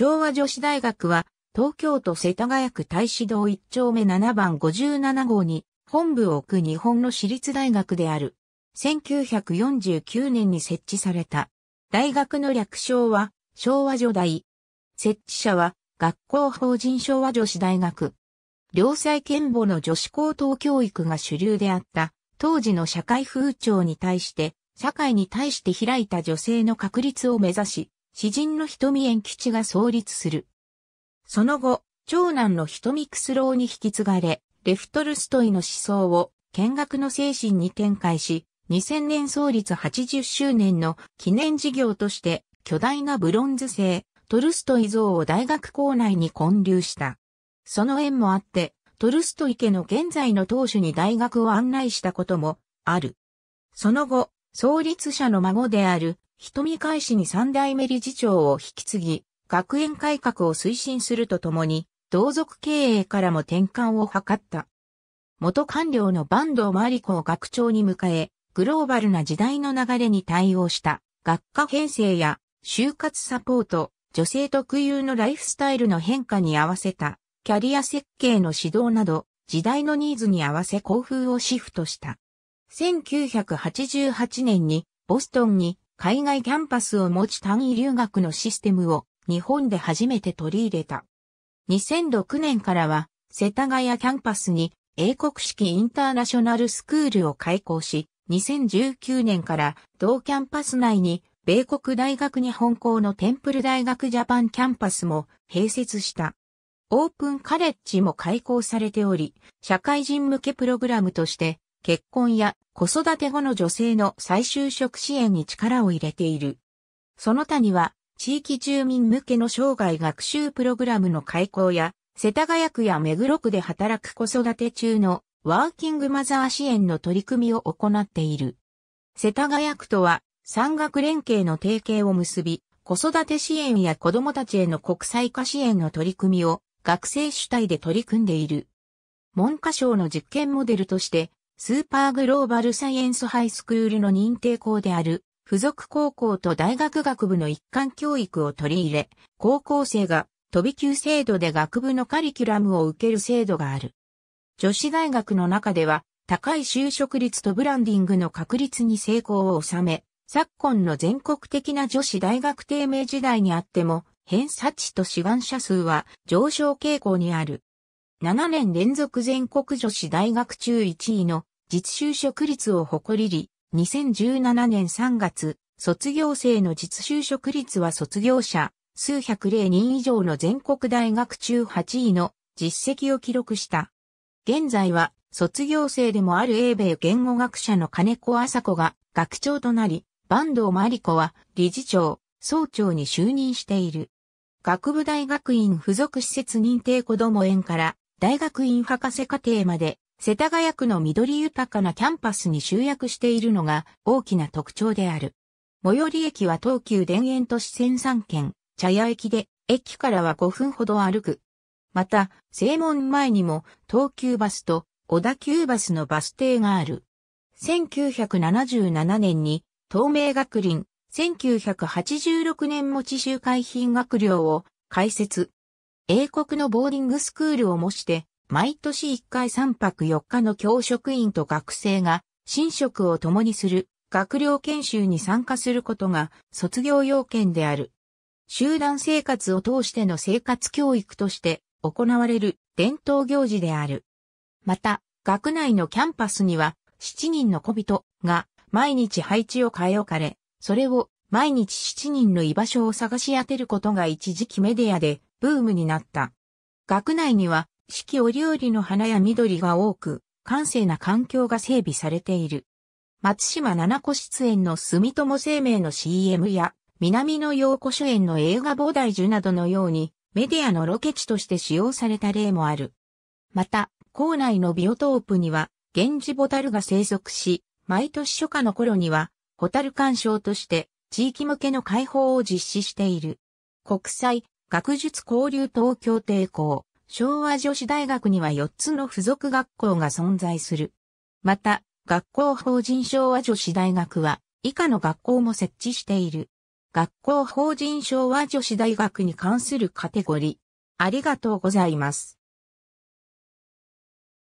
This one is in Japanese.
昭和女子大学は、東京都世田谷区大志堂1丁目7番57号に本部を置く日本の私立大学である。1949年に設置された。大学の略称は昭和女大。設置者は学校法人昭和女子大学。良妻賢母の女子高等教育が主流であった当時の社会風潮に対して、社会に対して開いた女性の確立を目指し、詩人の瞳円吉が創立する。その後、長男の瞳スローに引き継がれ、レフトルストイの思想を見学の精神に展開し、2000年創立80周年の記念事業として巨大なブロンズ製トルストイ像を大学校内に建立した。その縁もあって、トルストイ家の現在の当主に大学を案内したこともある。その後、創立者の孫である人見返しに三代目理事長を引き継ぎ、学園改革を推進するとともに、同族経営からも転換を図った。元官僚の坂東真理子を学長に迎え、グローバルな時代の流れに対応した学科編成や就活サポート、女性特有のライフスタイルの変化に合わせたキャリア設計の指導など、時代のニーズに合わせ校風をシフトした。1988年にボストンに海外キャンパスを持ち単位留学のシステムを日本で初めて取り入れた。2006年からは世田谷キャンパスに英国式インターナショナルスクールを開校し、2019年から同キャンパス内に米国大学日本校のテンプル大学ジャパンキャンパスも併設した。オープンカレッジも開校されており、社会人向けプログラムとして結婚や子育て後の女性の再就職支援に力を入れている。その他には、地域住民向けの生涯学習プログラムの開講や、世田谷区や目黒区で働く子育て中のワーキングマザー支援の取り組みを行っている。世田谷区とは、産学連携の提携を結び、子育て支援や子供たちへの国際化支援の取り組みを学生主体で取り組んでいる。文科省の実験モデルとして、スーパーグローバルサイエンスハイスクールの認定校である、付属高校と大学学部の一貫教育を取り入れ、高校生が飛び級制度で学部のカリキュラムを受ける制度がある。女子大学の中では、高い就職率とブランディングの確立に成功を収め、昨今の全国的な女子大学低迷時代にあっても、偏差値と志願者数は上昇傾向にある。7年連続全国女子大学中1位の実習職率を誇りり、2017年3月、卒業生の実習職率は卒業者、数百例人以上の全国大学中8位の実績を記録した。現在は卒業生でもある英米言語学者の金子麻子が学長となり、坂東真理子は理事長、総長に就任している。学部大学院附属施設認定子ども園から大学院博士課程まで、世田谷区の緑豊かなキャンパスに集約しているのが大きな特徴である。最寄り駅は東急田園都市線3県、茶屋駅で、駅からは5分ほど歩く。また、正門前にも東急バスと小田急バスのバス停がある。1977年に、東名学林、1986年も地集会品学寮を開設。英国のボーディングスクールを模して、毎年1回3泊4日の教職員と学生が、寝食を共にする、学寮研修に参加することが、卒業要件である。集団生活を通しての生活教育として行われる伝統行事である。また、学内のキャンパスには7人の小人が毎日配置を変え置かれ、それを毎日7人の居場所を探し当てることが一時期メディアでブームになった。学内には四季折々の花や緑が多く、閑静な環境が整備されている。松島七子出演の住友生命の CM や、南野陽子主演の映画膨大樹などのように、メディアのロケ地として使用された例もある。また、校内のビオトープには、源氏ボタルが生息し、毎年初夏の頃には、ホタル鑑賞として、地域向けの開放を実施している。国際学術交流東京帝校、昭和女子大学には4つの付属学校が存在する。また、学校法人昭和女子大学は、以下の学校も設置している。学校法人昭和女子大学に関するカテゴリー。ありがとうございます。